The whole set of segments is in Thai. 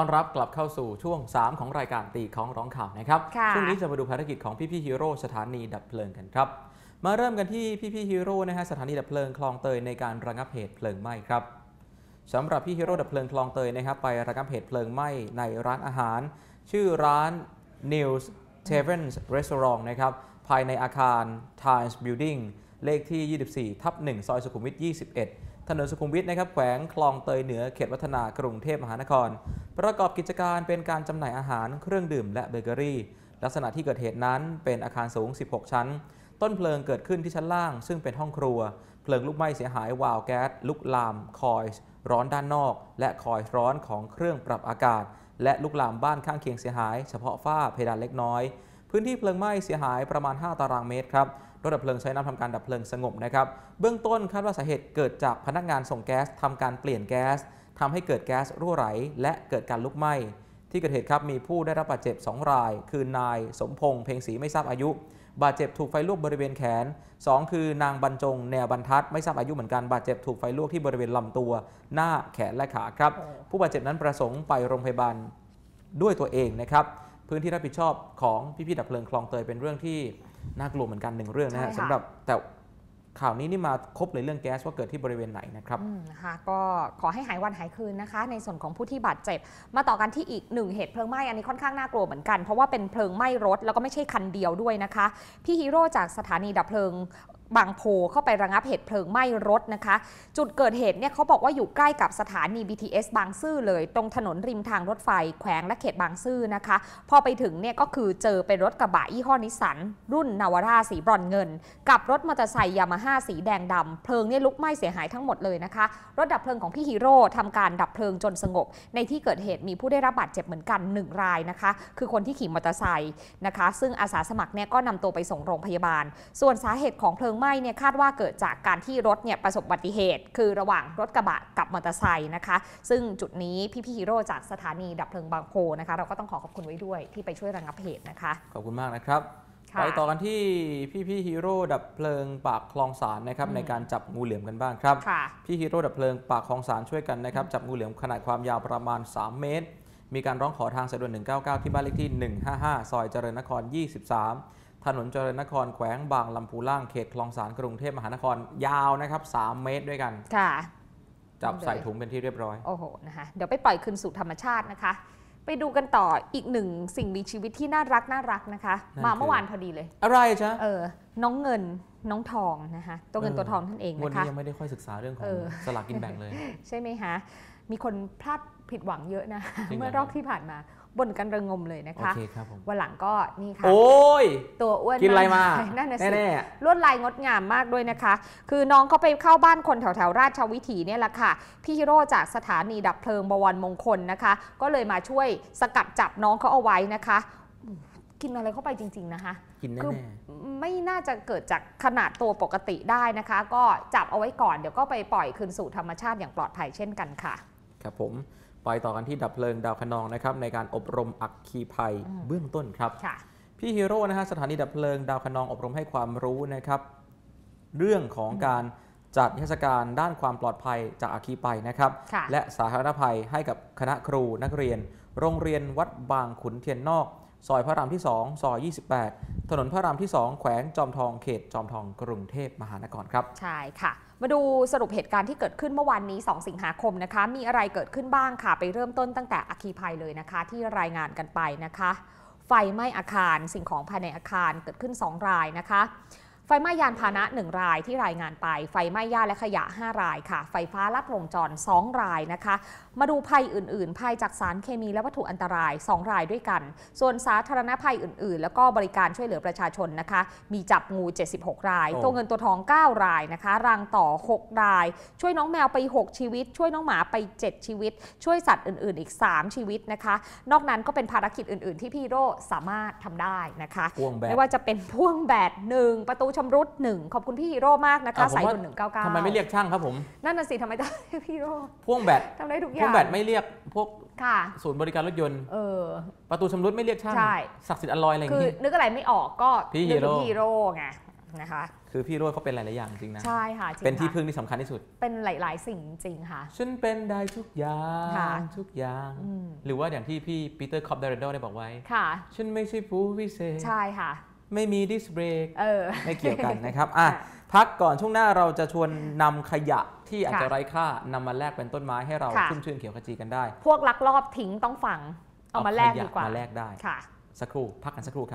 ต้อนรับกลับเข้าสู่ช่วง 3 ของรายการตีของร้องข่าวนะครับ ช่วงนี้จะมาดูภารกิจของพี่พี่ฮีโร่สถานีดับเพลิงกันครับ มาเริ่มกันที่พี่พี่ฮีโร่นะฮะสถานีดับเพลิงคลองเตยในการระงับเหตุเพลิงไหม้ครับสำหรับพี่ฮีโร่ดับเพลิงคลองเตยนะครับไประงับเหตุเพลิงไหม้ในร้านอาหาร ชื่อร้าน News Taverns Restaurant นะครับ ภายในอาคาร Times Building เลขที่ 24ทับ1ซอยสุขุมวิท21ถนนสุขุมวิทนะครับ แขวงคลองเตยเหนือ เขตวัฒนา กรุงเทพมหานครประกอบกิจการเป็นการจำหน่ายอาหาร เครื่องดื่ม และเบเกอรี่ ลักษณะที่เกิดเหตุนั้นเป็นอาคารสูง 16 ชั้น ต้นเพลิงเกิดขึ้นที่ชั้นล่าง ซึ่งเป็นห้องครัวเพลิงลุกไหม้เสียหาย วาล์วแก๊สลุกลาม คอยส์ร้อนด้านนอก และคอยส์ร้อนของเครื่องปรับอากาศ และลุกลามบ้านข้างเคียงเสียหายเฉพาะฝ้าเพดานเล็กน้อย พื้นที่เพลิงไหม้เสียหายประมาณ 5 ตารางเมตรครับรถดับเพลิงใช้น้ำทำการดับเพลิงสงบนะครับเบื้องต้นคาดว่าสาเหตุ เกิดจากพนักงานส่งแก๊สทำการเปลี่ยนแก๊สทำให้เกิดแก๊สรั่วไหลและเกิดการลุกไหม้ที่เกิดเหตุครับมีผู้ได้รับบาดเจ็บ2 ราย คือ นาย สมพงษ์เพ่งศรีไม่ทราบอายุ บาดเจ็บถูกไฟลวกบริเวณแขน 2 คือนางบรรจงแนวบรรทัด ไม่ทราบอายุเหมือนกันบาดเจ็บถูกไฟลวกที่บริเวณลำตัว หน้าแขนและขาครับ ผู้บาดเจ็บนั้นประสงค์ไปโรงพยาบาลด้วยตัวเองนะครับพื้นที่รับผิดชอบของพี่ๆดับเพลิงคลองเตยเป็นเรื่องที่น่ากลัวเหมือนกันหนึ่งเรื่องนะฮะสำหรับแต่ข่าวนี้นี่มาครบเลยเรื่องแก๊สว่าเกิดที่บริเวณไหนนะครับ อืมค่ะก็ขอให้หายวันหายคืนนะคะ ในส่วนของผู้ที่บาดเจ็บ มาต่อกันที่อีกหนึ่งเหตุเพลิงไหม้ อันนี้ค่อนข้างน่ากลัวเหมือนกันเพราะว่าเป็นเพลิงไหม้รถแล้วก็ไม่ใช่คันเดียวด้วยนะคะ พี่ฮีโร่จากสถานีดับเพลิงบางโพเข้าไประงับเหตุเพลิงไหม้รถนะคะ จุดเกิดเหตุเนี่ยเขาบอกว่าอยู่ใกล้กับสถานี BTS บางซื่อเลยตรงถนนริมทางรถไฟแขวงและเขตบางซื่อนะคะ พอไปถึงเนี่ยก็คือเจอเป็นรถกระบะยี่ห้อนิสสัน รุ่นนาวาร่าสีบรอนเงิน กับรถมอเตอร์ไซค์ยามาฮ่าสีแดงดำเพลิงเนี่ยลุกไหม้เสียหายทั้งหมดเลยนะคะ รถดับเพลิงของพี่ฮีโร่ทำการดับเพลิงจนสงบในที่เกิดเหตุมีผู้ได้รับบาดเจ็บเหมือนกัน 1 รายนะคะ คือคนที่ขี่มอเตอร์ไซค์นะคะ ซึ่งอาสาสมัครเนี่ยก็นำตัวไปส่งโรงพยาบาล ส่วนสาเหตุของเพลิงไหม้เนี่ยคาดว่าเกิดจากการที่รถเนี่ยประสบอุบัติเหตุ คือระหว่างรถกระบะกับมอเตอร์ไซค์นะคะซึ่งจุดนี้พี่พี่ฮีโร่จากสถานีดับเพลิงบางโพนะคะเราก็ต้องขอขอบคุณไว้ด้วยที่ไปช่วยระงับเหตุนะคะขอบคุณมากนะครับไปต่อกันที่พี่พี่ฮีโร่ดับเพลิงปากคลองสารนะครับในการจับงูเหลือมกันบ้างครับพี่ฮีโร่ดับเพลิงปากคลองสารช่วยกันนะครับจับงูเหลือมขนาดความยาวประมาณ 3 เมตรมีการร้องขอทางสายด่วน199ที่บ้านเลขที่155ซอยเจริญนคร 23ถนนเจริญนครแขวงบางลำพูล่างเขตคลองสานกรุงเทพมหานครยาวนะครับ 3 เมตรด้วยกัน ค่ะ จับใส่ถุงเป็นที่เรียบร้อยโอ้โหนะคะเดี๋ยวไปปล่อยคืนสู่ธรรมชาตินะคะ ไปดูกันต่ออีกหนึ่งสิ่งมีชีวิตที่น่ารักน่ารักนะคะ มาเมื่อวานพอดีเลย อะไรจ๊ะเออน้องเงินน้องทองนะคะตัวเงินตัวทองท่านเองนะคะวันนี้ยังไม่ได้ค่อยศึกษาเรื่องของสลากกินแบ่งเลย ใช่ไหมคะมีคนพลาดผิดหวังเยอะนะ เมื่อรอบที่ผ่านมาบ่นกันระงมเลยนะคะวันหลังก็นี่ค่ะโอ้ยตัวอ้วนกินอะไรมาน่แน่สิลวดลายงดงามมากด้วยนะคะ คือน้องเขาไปเข้าบ้านคนแถวแถวราชวิถีเนี่ยแหละค่ะ พี่ฮิโร่จากสถานีดับเพลิงบวรมงคลนะคะ ก็เลยมาช่วยสกัดจับน้องเขาเอาไว้นะคะ กินอะไรเข้าไปจริง ๆนะคะกินแน่ไม่น่าจะเกิดจากขนาดตัวปกติได้นะคะ ก็จับเอาไว้ก่อนเดี๋ยวก็ไปปล่อยคืนสู่ธรรมชาติอย่างปลอดภัยเช่นกันค่ะครับผมไปต่อกันที่ดับเพลิงดาวคนองนะครับ ในการอบรมอักคีภัยเบื้องต้นครับพี่ฮีโร่นะฮะสถานีดับเพลิงดาวคนองอบรมให้ความรู้นะครับ เรื่องของการจัดเทศกาลด้านความปลอดภัยจากอกคีภัยนะครับ และสาธารณภัยให้กับคณะครูนักเรียน โรงเรียนวัดบางขุนเทียนนอกซอยพระรามที่2ซอย28 ถนนพระรามที่2แขวงจอมทองเขต จอมทองกรุงเทพมหานครครับใช่ค่ะมาดูสรุปเหตุการณ์ที่เกิดขึ้นเมื่อวานนี้ 2 สิงหาคมนะคะ มีอะไรเกิดขึ้นบ้างค่ะ ไปเริ่มต้นตั้งแต่อคีภัยเลยนะคะ ที่รายงานกันไปนะคะ ไฟไหม้อาคารสิ่งของภายในอาคารเกิดขึ้น 2 รายนะคะไฟไหม้ยานพาหนะ 1 รายที่รายงานไป ไฟไหม้ย่าและขยะ 5 รายค่ะ ไฟฟ้าลัดวงจร 2 รายนะคะ มาดูภัยอื่นๆ ภัยจากสารเคมีและวัตถุอันตราย 2 รายด้วยกัน ส่วนสาธารณภัยอื่นๆ แล้วก็บริการช่วยเหลือประชาชนนะคะ มีจับงู 76 ราย ตัวเงินตัวทอง 9 รายนะคะรังต่อ 6 ราย ช่วยน้องแมวไป 6 ชีวิต ช่วยน้องหมาไป 7 ชีวิต ช่วยสัตว์อื่นๆ อีก 3 ชีวิตนะคะ นอกนั้นก็เป็นภารกิจอื่น ๆ ที่พี่โรสามารถทำได้นะคะ ไม่ว่าจะเป็นพ่วงแบดหนึ่งประตูชำรุดหนึ่งขอบคุณพี่ฮีโร่มากนะคะสายด่วนหนึ่งเก้าเก้าทำไมไม่เรียกช่างครับผมนั่นน่ะสิทำไมต้องเรียกพี่ฮีโร่พ่วงแบตทำได้ทุกอย่างพ่วงแบตไม่เรียกพวกศูนย์บริการรถยนต์ประตูชำรุดไม่เรียกช่างใช่ศักดิ์สิทธิ์อลอยอะไรอย่างนี้คือนึกอะไรไม่ออกก็พี่ฮีโร่ไงนะคะ คือพี่โร่เขาเป็นหลายๆอย่างจริงนะใช่ค่ะเป็นที่พึ่งที่สำคัญที่สุด เป็นหลาย ๆสิ่งจริงค่ะฉันเป็นได้ทุกอย่างทุกอย่างหรือว่าอย่างที่พี่ปีเตอร์คอปเดรโดได้บอกไว้ค่ะฉันไม่ใช่ผู้พิเศษใช่ค่ะไม่มีดิสเบรกไม่เกี่ยวกันนะครับอ่ะพักก่อนช่วงหน้าเราจะชวนนำขยะที่อาจจะไร้ค่านำมาแลกเป็นต้นไม้ให้เราชุ่มชื่นเขียวขจีกันได้ พวกลักลอบทิ้งต้องฝังเอามาแลกดีกว่ามาแลกได้สักครู่พักกันสักครู่ค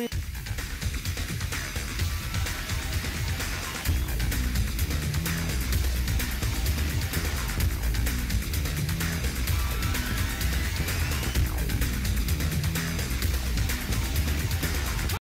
รับ